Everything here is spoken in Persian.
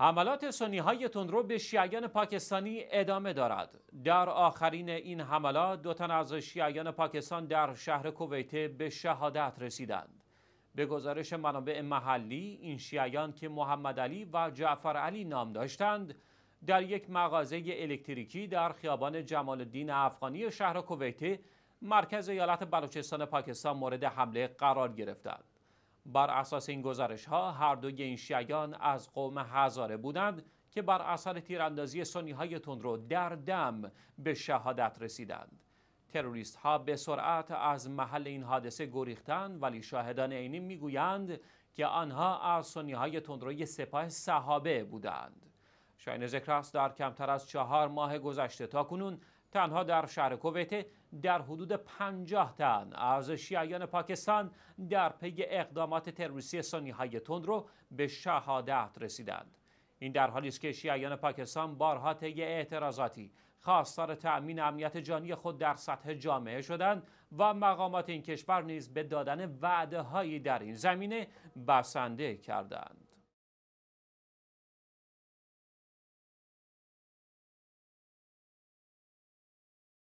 حملات سنی های تندرو به شیعیان پاکستانی ادامه دارد. در آخرین این حملات دو تن از شیعیان پاکستان در شهر کویت به شهادت رسیدند. به گزارش منابع محلی این شیعیان که محمد علی و جعفر علی نام داشتند در یک مغازه الکتریکی در خیابان جمال الدین افغانی شهر کویت، مرکز ایالت بلوچستان پاکستان مورد حمله قرار گرفتند. بر اساس این گزارش ها هر دوی این شیعان از قوم هزاره بودند که بر اثر تیراندازی سنی های تندرو در دم به شهادت رسیدند تروریست ها به سرعت از محل این حادثه گریختند ولی شاهدان عینی میگویند که آنها از سنی های تندروی سپاه صحابه بودند شاین ذکر است در کمتر از چهار ماه گذشته تا کنون تنها در شهر کویت در حدود 50 تن از شیعیان پاکستان در پی اقدامات تروریستی سنی های رو به شهادت رسیدند این در حالی است که شیعیان پاکستان بارها طی اعتراضاتی خواستار تأمین امنیت جانی خود در سطح جامعه شدند و مقامات این کشور نیز به دادن وعده هایی در این زمینه بسنده کردند